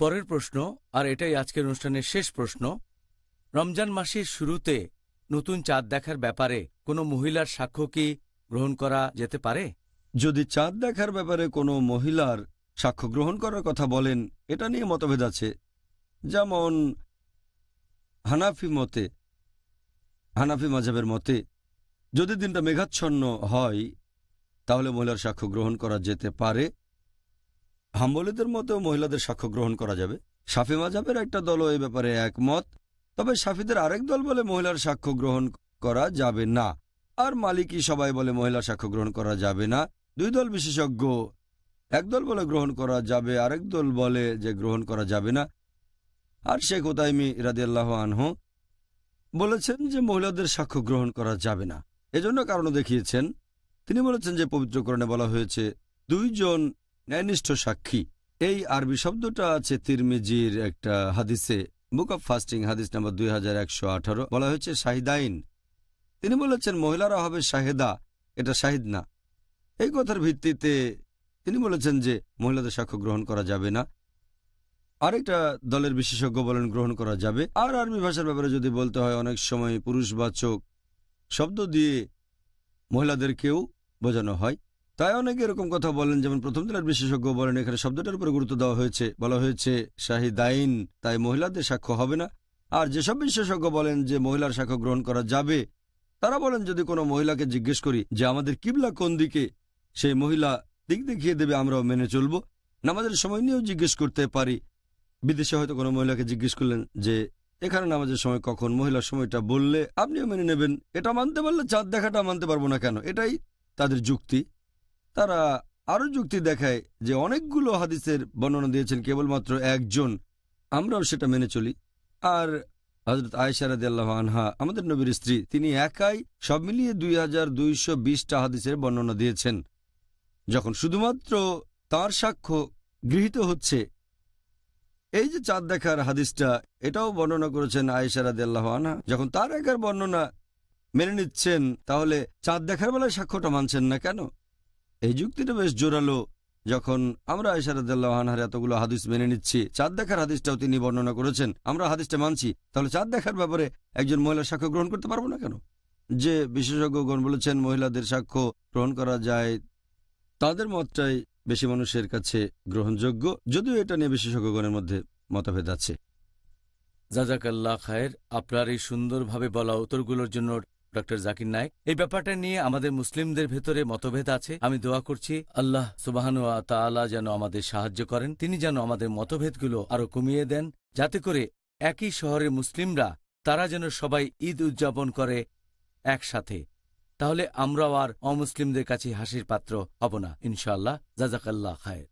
পরের প্রশ্ন আর এটাই আজকের অনুষ্ঠানের শেষ প্রশ্ন রমজান মাসের শুরুতে নতুন চাঁদ দেখার ব্যাপারে কোনো মহিলার সাক্ষ্য কি গ্রহণ করা যেতে পারে যদি চাঁদ দেখার ব্যাপারে কোনো মহিলার সাক্ষ্য গ্রহণ করার কথা বলেন এটা নিয়ে মতভেদ আছে যেমন হানাফি মতে হানাফি মাজাবের মতে যদি দিনটা মেঘাচ্ছন্ন হয় তাহলে মহিলার সাক্ষ্য গ্রহণ করা যেতে পারে হাম্বলিদের মতো মহিলাদের সাক্ষ্য গ্রহণ করা যাবে সাফি মাঝাবের একটা দলও এ ব্যাপারে একমত তবে সাফিদের আরেক দল বলে মহিলার সাক্ষ্য গ্রহণ করা যাবে না আর মালিকই সবাই বলে মহিলা সাক্ষ্য গ্রহণ করা যাবে না দুই দল বিশেষজ্ঞ একদল বলে গ্রহণ করা যাবে আরেক দল বলে যে গ্রহণ করা যাবে না আর শেখ ওতাইমি রাদিয়াল্লাহ আনহ বলেছেন যে মহিলাদের সাক্ষ্য গ্রহণ করা যাবে না এজন্য কারণও দেখিয়েছেন তিনি বলেছেন যে পবিত্রকরণে বলা হয়েছে দুইজন ন্যায়নিষ্ঠ সাক্ষী এই আরবি শব্দটা আছে তিরমিজির একটা হাদিসে বুক অব ফাস্টিং হাদিস নাম্বার দুই বলা হয়েছে শাহিদাইন তিনি বলেছেন মহিলারা হবে শাহেদা এটা শাহিদ না এই কথার ভিত্তিতে তিনি বলেছেন যে মহিলাদের সাক্ষ্য গ্রহণ করা যাবে না আরেকটা দলের বিশেষজ্ঞ বলেন গ্রহণ করা যাবে আর আরবি ভাষার ব্যাপারে যদি বলতে হয় অনেক সময় পুরুষবাচক শব্দ দিয়ে মহিলাদেরকেও বোঝানো হয় তাই অনেকে এরকম কথা বলেন যেমন প্রথম দিনের বিশেষজ্ঞ বলেন এখানে শব্দটার উপরে গুরুত্ব দেওয়া হয়েছে বলা হয়েছে শাহিদাইন তাই মহিলাদের সাক্ষ্য হবে না আর যেসব বিশেষজ্ঞ বলেন যে মহিলার সাক্ষ্য গ্রহণ করা যাবে তারা বলেন যদি কোনো মহিলাকে জিজ্ঞেস করি যে আমাদের কিবলা কোন দিকে সেই মহিলা দিক দেখিয়ে দেবে আমরাও মেনে চলব নামাজের সময় নিয়েও জিজ্ঞেস করতে পারি বিদেশে হয়তো কোনো মহিলাকে জিজ্ঞেস করলেন যে এখানে নামাজের সময় কখন মহিলার সময়টা বললে আপনিও মেনে নেবেন এটা মানতে পারলে চাঁদ দেখাটা মানতে পারবো না কেন এটাই তাদের যুক্তি তারা আরও যুক্তি দেখায় যে অনেকগুলো হাদিসের বর্ণনা দিয়েছেন কেবলমাত্র একজন আমরাও সেটা মেনে চলি আর হজরত আয়সারাদ আল্লাহ আনহা আমাদের নবীর স্ত্রী তিনি একাই সব মিলিয়ে দুই হাজার দুইশো বিশটা হাদিসের বর্ণনা দিয়েছেন যখন শুধুমাত্র তার সাক্ষ্য গৃহীত হচ্ছে এই যে চাঁদ দেখার হাদিসটা এটাও বর্ণনা করেছেন আয়সারাদ আল্লাহ আনহা যখন তার একার বর্ণনা মেনে নিচ্ছেন তাহলে চাঁদ দেখার বেলায় সাক্ষ্যটা মানছেন না কেন এই যুক্তিটা বেশ জোরালো যখন আমরা আয়সারদাল্লাহানহার এতগুলো হাদিস মেনে নিচ্ছি চাঁদ দেখার হাদিসটাও তিনি বর্ণনা করেছেন আমরা হাদিসটা মানছি তাহলে চাঁদ দেখার ব্যাপারে একজন মহিলা সাক্ষ্য গ্রহণ করতে পারবো না কেন যে বিশেষজ্ঞগণ বলেছেন মহিলাদের সাক্ষ্য গ্রহণ করা যায় তাদের মতটাই বেশি মানুষের কাছে গ্রহণযোগ্য যদিও এটা নিয়ে বিশেষজ্ঞগণের মধ্যে মতভেদ আছে জাজাকাল্লা খায়ের আপনার এই সুন্দরভাবে বলা উত্তরগুলোর জন্য ডক্টর জাকির নায়ক এই ব্যাপারটা নিয়ে আমাদের মুসলিমদের ভেতরে মতভেদ আছে আমি দোয়া করছি আল্লাহ সুবাহানু তালা যেন আমাদের সাহায্য করেন তিনি যেন আমাদের মতভেদগুলো আরও কমিয়ে দেন যাতে করে একই শহরের মুসলিমরা তারা যেন সবাই ঈদ উদযাপন করে একসাথে তাহলে আমরাও আর অমুসলিমদের কাছে হাসির পাত্র হব না ইনশাল্লাহ জাজাকাল্লাহ খায়ের